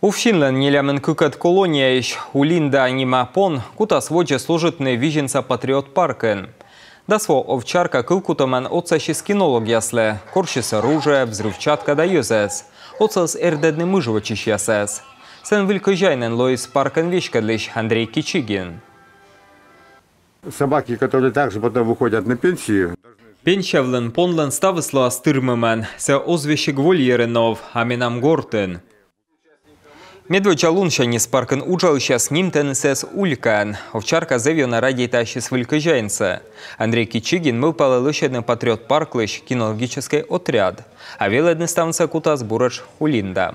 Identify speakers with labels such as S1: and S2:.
S1: У Увшинлен нелямын кыкат колонияйш, улинда нимапон, кутас воджи служитны виженца патриот паркен. Дасво овчарка кылкутаман отсашис кинолог ясле, коршис оружие, взрывчатка да юзес. Отсас эрдедны мыжевачиш ясес. Сен вилькожайнен Лоис паркен вишкадлиш Андрей Кичигин.
S2: Собаки, которые также потом выходят на пенсию,
S1: Пенчевлен понлен ставысло астырмымен, се озвище гвольеренов, аминам гортен. Медведжалун және спаркын ұжал шасыним тәнісәс үлкән. Овчарка радио радейта шесвілкі жәйінсі. Андрей Кичигин мыл палылы шәдін патриот парклыш кинологический отряд. а вел әдін ставынса кутас бұрыш улинда.